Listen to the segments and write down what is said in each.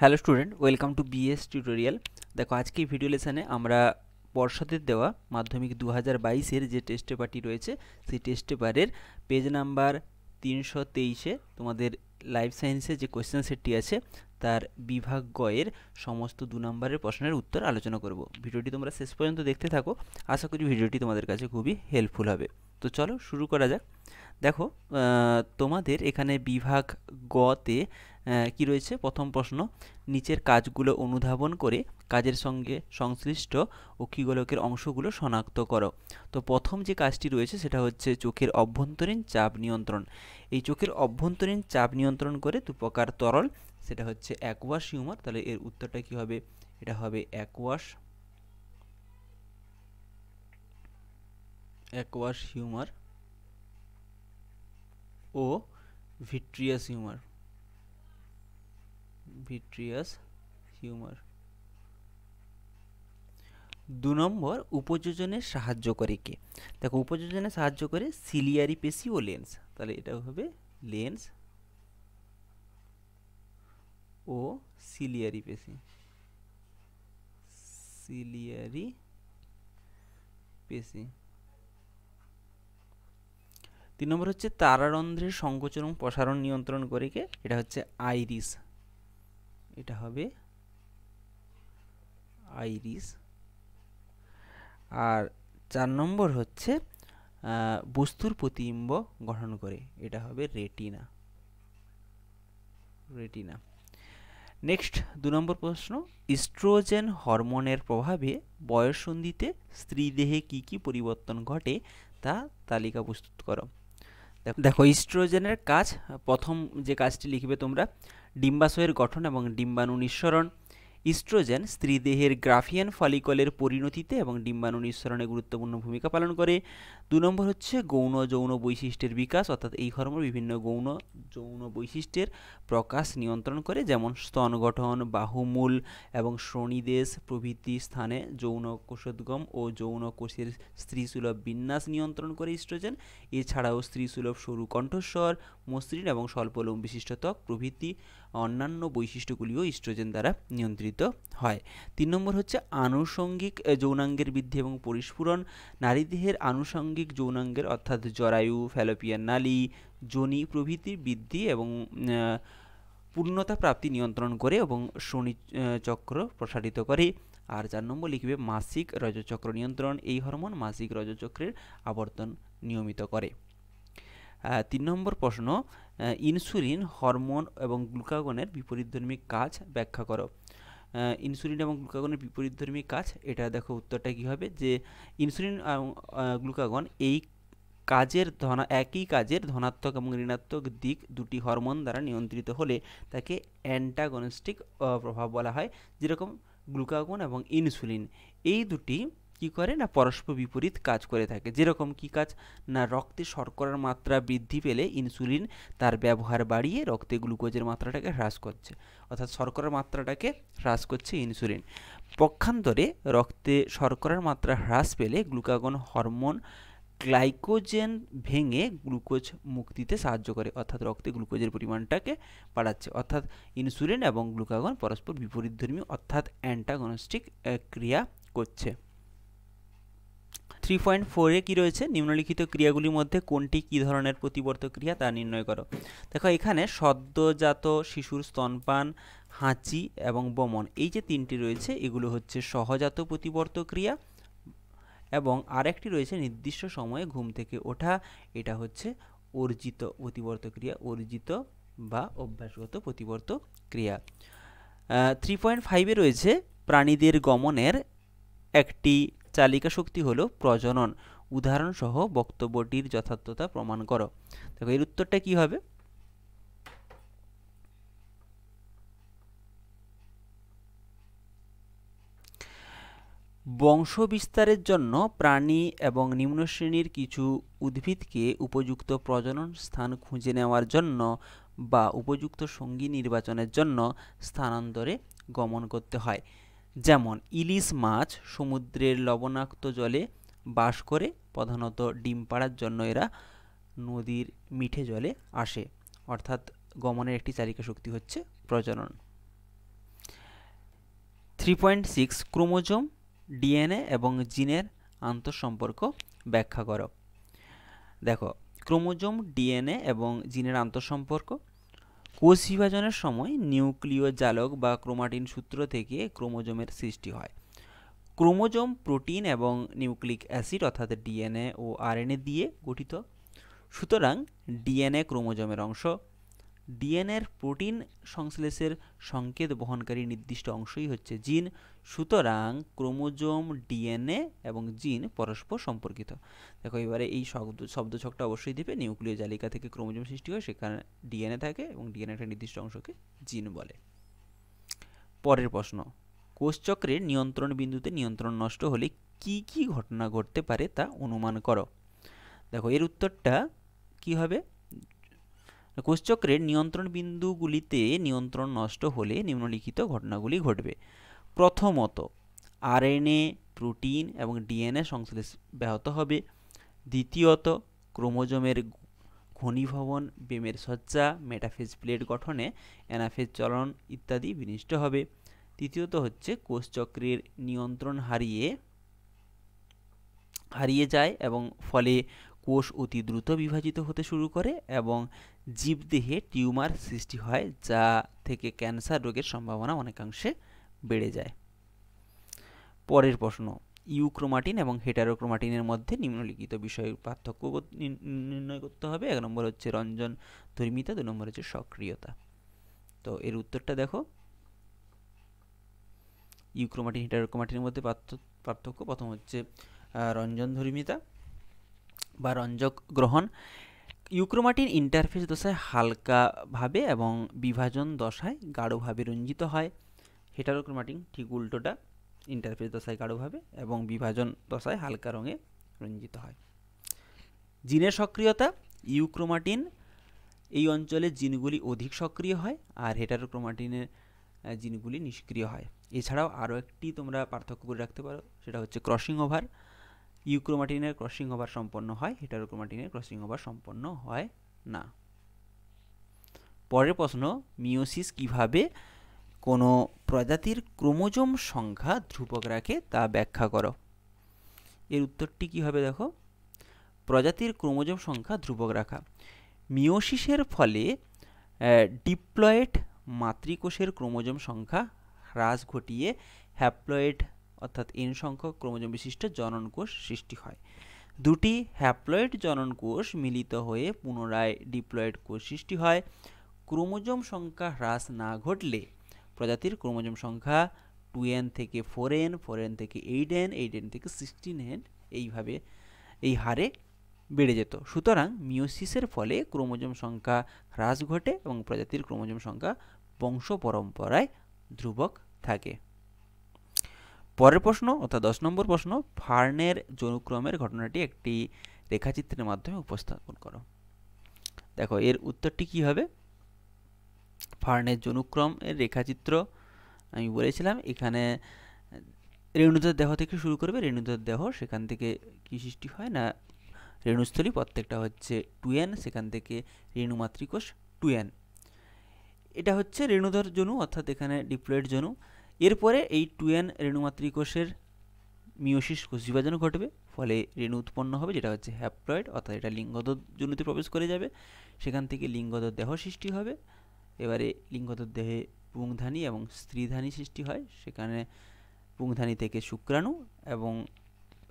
hello student welcome to BS tutorial দেখো আজকে এই ভিডিও লেসানে আমরা পর্ষদের দেওয়া মাধ্যমিক দু হাজার বাইশের যে টেস্ট পেপারটি রয়েছে সেই টেস্ট পেপারের পেজ নাম্বার তিনশো তেইশে তোমাদের লাইফ সায়েন্সে যে কোয়েশ্চেন সেটটি আছে তার বিভাগ গয়ের সমস্ত দু নম্বরের প্রশ্নের উত্তর আলোচনা করব ভিডিওটি তোমরা শেষ পর্যন্ত দেখতে থাকো আশা করি ভিডিওটি তোমাদের কাছে খুবই হেল্পফুল হবে তো চলো শুরু করা যাক দেখো তোমাদের এখানে বিভাগ গতে কি রয়েছে প্রথম প্রশ্ন নিচের কাজগুলো অনুধাবন করে কাজের সঙ্গে সংশ্লিষ্ট অক্ষিগোলকের অংশগুলো শনাক্ত করো তো প্রথম যে কাজটি রয়েছে সেটা হচ্ছে চোখের অভ্যন্তরীণ চাপ নিয়ন্ত্রণ এই চোখের অভ্যন্তরীণ চাপ নিয়ন্ত্রণ করে দু প্রকার তরল সেটা হচ্ছে অ্যাকোয়াশ হিউমার তাহলে এর উত্তরটা কি হবে এটা হবে অ্যাকোয়াশ অ্যাকোয়াশ হিউমার ও ভিট্রিয়াস হিউমার ভিট্রিয়াস হিউমার দু নম্বর উপযোজনে সাহায্য করে কে দেখো উপযোজনে সাহায্য করে সিলিয়ারি পেশি ও লেন্স তাহলে এটা হবে লেন্স ও সিলিয়ারি পেশি সিলিয়ারি পেশি তিন নম্বর হচ্ছে তারারন্ধ্রের সংকোচন প্রসারণ নিয়ন্ত্রণ করে কে এটা হচ্ছে আইরিস এটা হবে আইরিস আর চার নম্বর হচ্ছে বস্তুর প্রতিবিম্ব গঠন করে এটা হবে রেটিনা রেটিনা নেক্সট দু নম্বর প্রশ্ন ইস্ট্রোজেন হরমোনের প্রভাবে বয়সন্ধিতে স্ত্রীদেহে কি কি পরিবর্তন ঘটে তা তালিকা প্রস্তুত করো দেখো ইস্ট্রোজেনের কাজ প্রথম যে কাজটি লিখবে তোমরা ডিম্বাশয়ের গঠন এবং ডিম্বাণু নিঃসরণ ইস্ট্রোজেন স্ত্রীদেহের গ্রাফিয়ান ফলিকলের পরিণতিতে এবং ডিম্বাণু নিঃসরণে গুরুত্বপূর্ণ ভূমিকা পালন করে দু নম্বর হচ্ছে গৌণ যৌন বৈশিষ্ট্যের বিকাশ অর্থাৎ এই হরমোন বিভিন্ন গৌণ যৌন বৈশিষ্ট্যের প্রকাশ নিয়ন্ত্রণ করে যেমন স্তন গঠন বাহুমূল এবং শ্রণীদেশ প্রভৃতি স্থানে যৌন কোষোদ্গম ও যৌন কোষের স্ত্রীসুলভ বিন্যাস নিয়ন্ত্রণ করে ইস্ট্রোজেন এছাড়াও স্ত্রীসুলভ সরু কণ্ঠস্বর মসৃণ এবং স্বল্প লোম বিশিষ্ট ত্বক প্রভৃতি অন্যান্য বৈশিষ্ট্যগুলিও ইস্ট্রোজেন দ্বারা নিয়ন্ত্রিত হয় তিন নম্বর হচ্ছে আনুষঙ্গিক যৌনাঙ্গের বৃদ্ধি এবং পরিস্ফুরণ নারীদেহের আনুষঙ্গিক আনুষঙ্গিক যৌনাঙ্গের অর্থাৎ জরায়ু ফ্যালোপিয়ান নালী যোনি প্রভৃতির বৃদ্ধি এবং পূর্ণতা প্রাপ্তি নিয়ন্ত্রণ করে এবং শনি চক্র প্রসারিত করে আর চার নম্বর লিখবে মাসিক রজচক্র নিয়ন্ত্রণ এই হরমোন মাসিক রজচক্রের আবর্তন নিয়মিত করে তিন নম্বর প্রশ্ন ইনসুলিন হরমোন এবং গ্লুকাগনের বিপরীতধর্মী কাজ ব্যাখ্যা করো ইনসুলিন এবং গ্লুকাগনের বিপরীতধর্মী কাজ এটা দেখো উত্তরটা কী হবে যে ইনসুলিন গ্লুকাগন এই কাজের ধনা একই কাজের ধনাত্মক এবং ঋণাত্মক দিক দুটি হরমোন দ্বারা নিয়ন্ত্রিত হলে তাকে অ্যান্টাগনিস্টিক প্রভাব বলা হয় যেরকম গ্লুকাগন এবং ইনসুলিন এই দুটি কি করে না পরস্পর বিপরীত কাজ করে থাকে যেরকম কি কাজ না রক্তে শর্করার মাত্রা বৃদ্ধি পেলে ইনসুলিন তার ব্যবহার বাড়িয়ে রক্তে গ্লুকোজের মাত্রাটাকে হ্রাস করছে অর্থাৎ শর্করার মাত্রাটাকে হ্রাস করছে ইনসুলিন পক্ষান্তরে রক্তে শর্করার মাত্রা হ্রাস পেলে গ্লুকাগন হরমোন গ্লাইকোজেন ভেঙে গ্লুকোজ মুক্তিতে সাহায্য করে অর্থাৎ রক্তে গ্লুকোজের পরিমাণটাকে বাড়াচ্ছে অর্থাৎ ইনসুলিন এবং গ্লুকাগন পরস্পর বিপরীতধর্মী অর্থাৎ অ্যান্টাগনস্টিক ক্রিয়া করছে থ্রি পয়েন্ট ফোরে কী রয়েছে নিম্নলিখিত ক্রিয়াগুলির মধ্যে কোনটি কী ধরনের প্রতিবর্ত ক্রিয়া তা নির্ণয় করো দেখো এখানে সদ্যজাত শিশুর স্তনপান হাঁচি এবং বমন এই যে তিনটি রয়েছে এগুলো হচ্ছে সহজাত প্রতিবর্ত ক্রিয়া এবং আরেকটি রয়েছে নির্দিষ্ট সময়ে ঘুম থেকে ওঠা এটা হচ্ছে অর্জিত প্রতিবর্ত ক্রিয়া অর্জিত বা অভ্যাসগত প্রতিবর্ত ক্রিয়া থ্রি পয়েন্ট ফাইভে রয়েছে প্রাণীদের গমনের একটি চালিকা শক্তি হলো প্রজনন উদাহরণসহ বক্তব্যটির যথার্থতা প্রমাণ করো দেখো এর উত্তরটা কি হবে বংশ বিস্তারের জন্য প্রাণী এবং নিম্ন শ্রেণীর কিছু উদ্ভিদকে উপযুক্ত প্রজনন স্থান খুঁজে নেওয়ার জন্য বা উপযুক্ত সঙ্গী নির্বাচনের জন্য স্থানান্তরে গমন করতে হয় যেমন ইলিশ মাছ সমুদ্রের লবণাক্ত জলে বাস করে প্রধানত ডিম পাড়ার জন্য এরা নদীর মিঠে জলে আসে অর্থাৎ গমনের একটি চালিকা শক্তি হচ্ছে প্রজনন three point six chromosome DNA এবং জিনের আন্তঃসম্পর্ক ব্যাখ্যা করো দেখো ক্রোমোজোম ডিএনএ এবং জিনের আন্তঃসম্পর্ক কোষ বিভাজনের সময় নিউক্লিয় জালক বা ক্রোমাটিন সূত্র থেকে ক্রোমোজোমের সৃষ্টি হয় ক্রোমোজোম প্রোটিন এবং নিউক্লিক অ্যাসিড অর্থাৎ ডিএনএ ও আরএনএ দিয়ে গঠিত সুতরাং ডিএনএ ক্রোমোজোমের অংশ ডিএনএর প্রোটিন সংশ্লেষের সংকেত বহনকারী নির্দিষ্ট অংশই হচ্ছে জিন সুতরাং ক্রোমোজোম ডিএনএ এবং জিন পরস্পর সম্পর্কিত দেখো এবারে এই শব্দ শব্দছকটা অবশ্যই দেবে নিউক্লিয় জালিকা থেকে ক্রোমোজোম সৃষ্টি হয় সেখানে ডিএনএ থাকে এবং ডিএনএ একটা নির্দিষ্ট অংশকে জিন বলে পরের প্রশ্ন কোষচক্রের নিয়ন্ত্রণ বিন্দুতে নিয়ন্ত্রণ নষ্ট হলে কি কি ঘটনা ঘটতে পারে তা অনুমান করো দেখো এর উত্তরটা কি হবে কোষচক্রের নিয়ন্ত্রণ বিন্দুগুলিতে নিয়ন্ত্রণ নষ্ট হলে নিম্নলিখিত ঘটনাগুলি ঘটবে প্রথমত আরএনএ প্রোটিন এবং ডিএনএ সংশ্লেষ ব্যাহত হবে দ্বিতীয়ত ক্রোমোজোমের ঘনীভবন বেমের সজ্জা মেটাফেজ প্লেট গঠনে অ্যানাফেজ চলন ইত্যাদি বিনিষ্ট হবে তৃতীয়ত হচ্ছে কোষচক্রের নিয়ন্ত্রণ হারিয়ে হারিয়ে যায় এবং ফলে কোষ অতি দ্রুত বিভাজিত হতে শুরু করে এবং জীবদেহে টিউমার সৃষ্টি হয় যা থেকে ক্যান্সার রোগের সম্ভাবনা অনেকাংশে বেড়ে যায় পরের প্রশ্ন ইউক্রোমাটিন এবং হেটারোক্রোমাটিনের মধ্যে নিম্নলিখিত বিষয়ের পার্থক্য নির্ণয় করতে হবে এক নম্বর হচ্ছে রঞ্জন ধর্মিতা দু নম্বর হচ্ছে সক্রিয়তা তো এর উত্তরটা দেখো ইউক্রোমাটিন হেটারোক্রোমাটিনের মধ্যে পার্থক্য প্রথম হচ্ছে রঞ্জন ধর্মিতা বা রঞ্জক গ্রহণ ইউক্রোমাটিন ইন্টারফেস দশায় হালকাভাবে এবং বিভাজন দশায় গাঢ়ভাবে রঞ্জিত হয় হেটারোক্রোমাটিন ঠিক উল্টোটা ইন্টারফেস দশায় গাঢ়ভাবে এবং বিভাজন দশায় হালকা রঙে রঞ্জিত হয় জিনের সক্রিয়তা ইউক্রোমাটিন এই অঞ্চলে জিনগুলি অধিক সক্রিয় হয় আর হেটারোক্রোমাটিনের জিনগুলি নিষ্ক্রিয় হয় এছাড়াও আরও একটি তোমরা পার্থক্য করে রাখতে পারো সেটা হচ্ছে ক্রসিং ওভার ইউক্রোমাটিনের ক্রসিং ওভার সম্পন্ন হয় হেটারোক্রোমাটিনের ক্রসিং ওভার সম্পন্ন হয় না পরের প্রশ্ন মিওসিস কিভাবে কোনো প্রজাতির ক্রোমোজোম সংখ্যা ধ্রুবক রাখে তা ব্যাখ্যা করো এর উত্তরটি কি হবে দেখো প্রজাতির ক্রোমোজোম সংখ্যা ধ্রুবক রাখা মিওসিসের ফলে ডিপ্লয়েড মাতৃকোষের ক্রোমোজোম সংখ্যা হ্রাস ঘটিয়ে হ্যাপ্লয়েড অর্থাৎ এন সংখ্যক ক্রোমোজোম বিশিষ্ট জনন কোষ সৃষ্টি হয় দুটি হ্যাপ্লয়েড জনন কোষ মিলিত হয়ে পুনরায় ডিপ্লয়েড কোষ সৃষ্টি হয় ক্রোমোজোম সংখ্যা হ্রাস না ঘটলে প্রজাতির ক্রোমোজোম সংখ্যা টু এন থেকে ফোর এন ফোর এন থেকে এইট এন এইট এন থেকে সিক্সটিন এন এইভাবে এই হারে বেড়ে যেত সুতরাং মিওসিসের ফলে ক্রোমোজোম সংখ্যা হ্রাস ঘটে এবং প্রজাতির ক্রোমোজোম সংখ্যা বংশ পরম্পরায় ধ্রুবক থাকে পরের প্রশ্ন অর্থাৎ দশ নম্বর প্রশ্ন ফার্নের যৌনুক্রমের ঘটনাটি একটি রেখাচিত্রের মাধ্যমে উপস্থাপন করো দেখো এর উত্তরটি কি হবে ফার্নের যৌনুক্রম এর রেখাচিত্র আমি বলেছিলাম এখানে রেণুদের দেহ থেকে শুরু করবে রেণুদের দেহ সেখান থেকে কি সৃষ্টি হয় না রেণুস্থলী প্রত্যেকটা হচ্ছে টুয়েন সেখান থেকে রেণুমাতৃকোষ টুয়েন এটা হচ্ছে রেণুধর জনু অর্থাৎ এখানে ডিপ্লয়েড জনু এরপরে এই টু এন রেণুমাতৃকোষের মিওসিস কোষ বিভাজন ঘটবে ফলে রেণু উৎপন্ন হবে যেটা হচ্ছে হ্যাপ্লয়েড অর্থাৎ এটা লিঙ্গদ জন্যুতে প্রবেশ করে যাবে সেখান থেকে লিঙ্গদ দেহ সৃষ্টি হবে এবারে লিঙ্গদ দেহে পুংধানী এবং স্ত্রীধানী সৃষ্টি হয় সেখানে পুংধানী থেকে শুক্রাণু এবং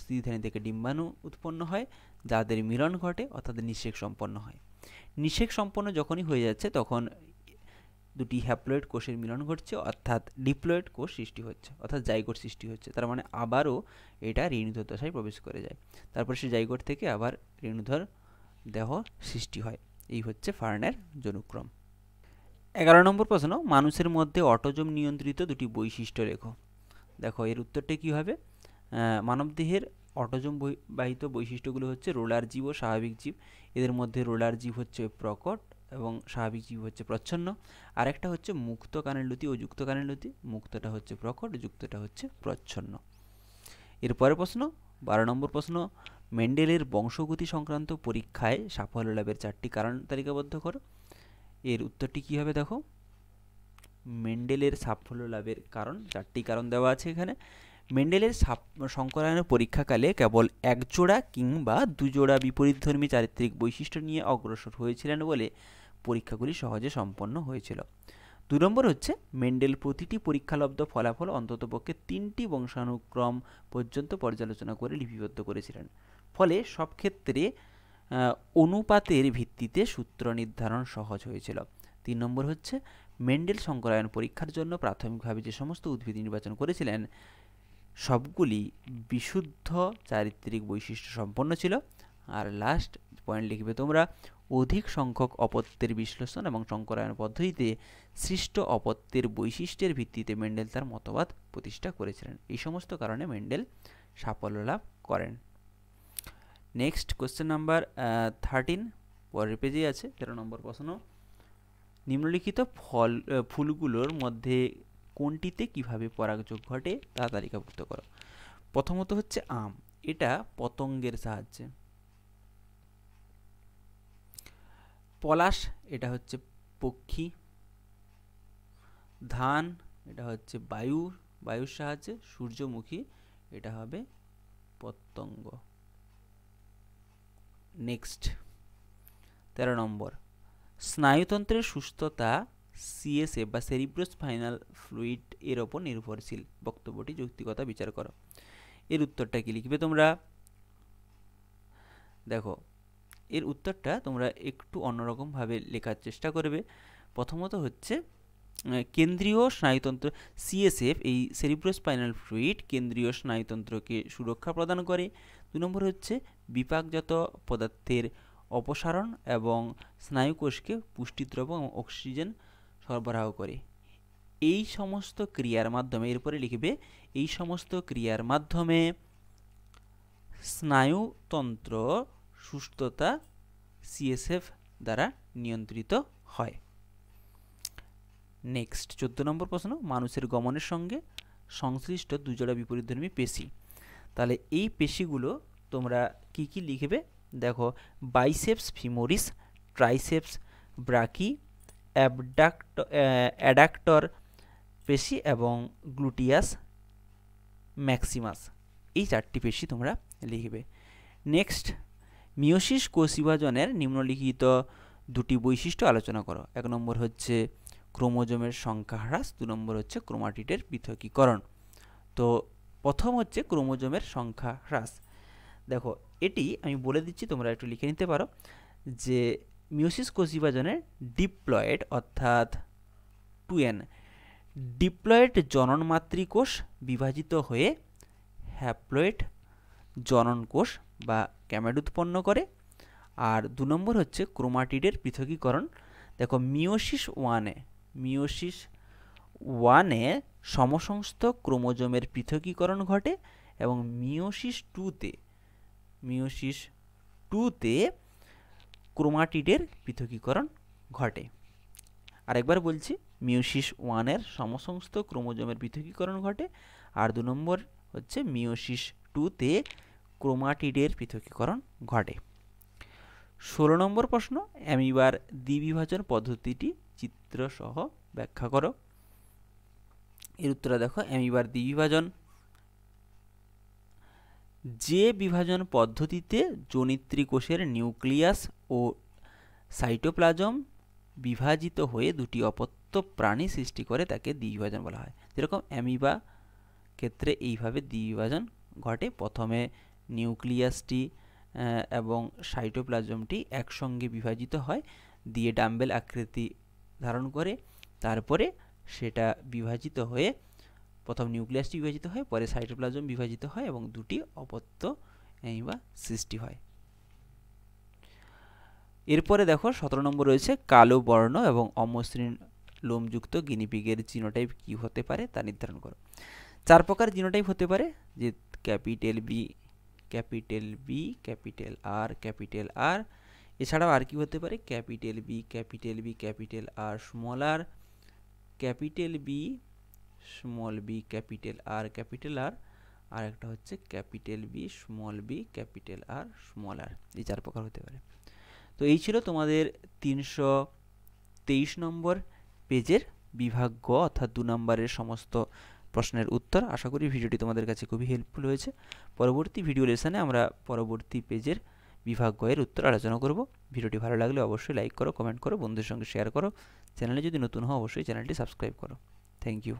স্ত্রীধানী থেকে ডিম্বাণু উৎপন্ন হয় যাদের মিলন ঘটে অর্থাৎ নিষেক সম্পন্ন হয় নিষেক সম্পন্ন যখনই হয়ে যাচ্ছে তখন দুটি হ্যাপ্লয়েড কোষের মিলন ঘটছে অর্থাৎ ডিপ্লয়েড কোষ সৃষ্টি হচ্ছে অর্থাৎ জাইগোট সৃষ্টি হচ্ছে তার মানে আবারও এটা ঋণুধর দশায় প্রবেশ করে যায় তারপর সে জাইগোট থেকে আবার ঋণুধর দেহ সৃষ্টি হয় এই হচ্ছে ফার্নের জনুক্রম এগারো নম্বর প্রশ্ন মানুষের মধ্যে অটোজম নিয়ন্ত্রিত দুটি বৈশিষ্ট্য রেখো দেখো এর উত্তরটা কী হবে মানবদেহের অটোজম বাহিত বৈশিষ্ট্যগুলো হচ্ছে রোলার জীব ও স্বাভাবিক জীব এদের মধ্যে রোলার জীব হচ্ছে প্রকট এবং স্বাভাবিক জীব হচ্ছে প্রচ্ছন্ন আরেকটা হচ্ছে মুক্ত কানের লতি ও যুক্ত কানের লতি মুক্তটা হচ্ছে প্রকট যুক্তটা হচ্ছে প্রচ্ছন্ন এরপরে প্রশ্ন বারো নম্বর প্রশ্ন মেন্ডেলের বংশগতি সংক্রান্ত পরীক্ষায় সাফল্য লাভের চারটি কারণ তালিকাবদ্ধ করো এর উত্তরটি কী হবে দেখো মেন্ডেলের সাফল্য লাভের কারণ চারটি কারণ দেওয়া আছে এখানে মেন্ডেলের সংকরায়ন পরীক্ষাকালে কেবল একজোড়া কিংবা দুজোড়া বিপরীতধর্মী চারিত্রিক বৈশিষ্ট্য নিয়ে অগ্রসর হয়েছিলেন বলে পরীক্ষাগুলি সহজে সম্পন্ন হয়েছিল দু নম্বর হচ্ছে মেন্ডেল প্রতিটি পরীক্ষালব্ধ ফলাফল অন্ততপক্ষে তিনটি বংশানুক্রম পর্যন্ত পর্যালোচনা করে লিপিবদ্ধ করেছিলেন ফলে সব ক্ষেত্রে অনুপাতের ভিত্তিতে সূত্র নির্ধারণ সহজ হয়েছিল তিন নম্বর হচ্ছে মেন্ডেল সংকলায়ন পরীক্ষার জন্য প্রাথমিকভাবে যে সমস্ত উদ্ভিদ নির্বাচন করেছিলেন সবগুলি বিশুদ্ধ চারিত্রিক বৈশিষ্ট্য সম্পন্ন ছিল আর লাস্ট পয়েন্ট লিখবে তোমরা অধিক সংখ্যক অপত্যের বিশ্লেষণ এবং সংকরায়ন পদ্ধতিতে সৃষ্ট অপত্যের বৈশিষ্ট্যের ভিত্তিতে মেন্ডেল তার মতবাদ প্রতিষ্ঠা করেছিলেন এই সমস্ত কারণে মেন্ডেল সাফল্য লাভ করেন নেক্সট কোশ্চেন নাম্বার থার্টিন পরের পেজেই আছে তেরো নম্বর প্রশ্ন নিম্নলিখিত ফল ফুলগুলোর মধ্যে কোনটিতে কিভাবে পরাগযোগ ঘটে তা তালিকাভুক্ত করো প্রথমত হচ্ছে আম এটা পতঙ্গের সাহায্যে পলাশ এটা হচ্ছে পক্ষী ধান এটা হচ্ছে বায়ু বায়ুর সাহায্যে সূর্যমুখী এটা হবে পতঙ্গ নেক্সট তেরো নম্বর স্নায়ুতন্ত্রের সুস্থতা সিএসএফ বা ফাইনাল ফ্লুইড এর ওপর নির্ভরশীল বক্তব্যটি যৌক্তিকতা বিচার করো এর উত্তরটা কি লিখবে তোমরা দেখো এর উত্তরটা তোমরা একটু অন্যরকমভাবে লেখার চেষ্টা করবে প্রথমত হচ্ছে কেন্দ্রীয় স্নায়ুতন্ত্র সিএসএফ এই সেরিব্রোস্পাইনাল ফ্লুইড কেন্দ্রীয় স্নায়ুতন্ত্রকে সুরক্ষা প্রদান করে দু নম্বর হচ্ছে বিপাকজাত পদার্থের অপসারণ এবং স্নায়ুকোষকে পুষ্টিদ্রব্য এবং অক্সিজেন সরবরাহ করে এই সমস্ত ক্রিয়ার মাধ্যমে এরপরে লিখবে এই সমস্ত ক্রিয়ার মাধ্যমে স্নায়ুতন্ত্র সুস্থতা সিএসএফ দ্বারা নিয়ন্ত্রিত হয় নেক্সট চোদ্দ নম্বর প্রশ্ন মানুষের গমনের সঙ্গে সংশ্লিষ্ট দুজোড়া বিপরীতধর্মী পেশি তাহলে এই পেশিগুলো তোমরা কি কি লিখবে দেখো biceps femoris triceps brachii abduct adductor পেশি এবং গ্লুটিয়াস ম্যাক্সিমাস এই চারটি পেশি তোমরা লিখবে নেক্সট মিওসিস কোষিভাজনের নিম্নলিখিত দুটি বৈশিষ্ট্য আলোচনা করো এক নম্বর হচ্ছে ক্রোমোজোমের সংখ্যা হ্রাস দু নম্বর হচ্ছে ক্রোমাটিডের পৃথকীকরণ তো প্রথম হচ্ছে ক্রোমোজোমের সংখ্যা হ্রাস দেখো এটি আমি বলে দিচ্ছি তোমরা একটু লিখে নিতে পারো যে মিউসিস কোষ বিভাজনের ডিপ্লয়েড অর্থাৎ টুয়েন ডিপ্লয়েড জনন মাতৃকোষ বিভাজিত হয়ে হ্যাপ্লয়েড জনন কোষ বা ক্যামেড উৎপন্ন করে আর দু নম্বর হচ্ছে ক্রোমাটিডের পৃথকীকরণ দেখো মিওসিস ওয়ানে মিওসিস ওয়ানে সমসংস্থ ক্রোমোজোমের পৃথকীকরণ ঘটে এবং মিওসিস টুতে মিওসিস টুতে ক্রোমাটিডের পৃথকীকরণ ঘটে আরেকবার বলছি মিউসিস ওয়ানের সমসংস্ত ক্রোমোজোমের পৃথকীকরণ ঘটে আর দু নম্বর হচ্ছে মিওসিস টুতে ক্রোমাটিডের পৃথকীকরণ ঘটে ষোলো নম্বর প্রশ্ন অ্যামিবার দ্বিবিভাজন পদ্ধতিটি চিত্রসহ ব্যাখ্যা করো এর উত্তরে দেখো অ্যামিবার দ্বিবিভাজন যে বিভাজন পদ্ধতিতে জনিত্রী কোষের নিউক্লিয়াস ও সাইটোপ্লাজম বিভাজিত হয়ে দুটি অপত্য প্রাণী সৃষ্টি করে তাকে দ্বিবিভাজন বলা হয় যেরকম অ্যামিবা ক্ষেত্রে এইভাবে দ্বিবিভাজন ঘটে প্রথমে নিউক্লিয়াসটি এবং সাইটোপ্লাজমটি একসঙ্গে বিভাজিত হয় দিয়ে ডাম্বেল আকৃতি ধারণ করে তারপরে সেটা বিভাজিত হয়ে প্রথম নিউক্লিয়াসটি বিভাজিত হয় পরে সাইটোপ্লাজম বিভাজিত হয় এবং দুটি অপত্য বা সৃষ্টি হয় এরপরে দেখো সতেরো নম্বর রয়েছে কালো বর্ণ এবং অমসৃণ লোমযুক্ত গিনিপিগের জিনোটাইপ কি হতে পারে তা নির্ধারণ করো চার প্রকার জিনোটাইপ হতে পারে যে capital B capital B capital R capital R এছাড়াও আর কি হতে পারে capital B capital B capital R small R capital B small B capital R capital R আর একটা হচ্ছে capital B small B capital R small R এই চার প্রকার হতে পারে তো এই ছিল তোমাদের তিনশো তেইশ নম্বর পেজের বিভাগ গ অর্থাৎ দু নম্বরের সমস্ত প্রশ্নের উত্তর আশা করি ভিডিওটি তোমাদের কাছে খুবই হেল্পফুল হয়েছে পরবর্তী ভিডিও লেসনে আমরা পরবর্তী পেজের বিভাগ এর উত্তর আলোচনা করব ভিডিওটি ভালো লাগলে অবশ্যই লাইক করো কমেন্ট করো বন্ধুদের সঙ্গে শেয়ার করো চ্যানেলে যদি নতুন হও অবশ্যই চ্যানেলটি সাবস্ক্রাইব করো থ্যাংক ইউ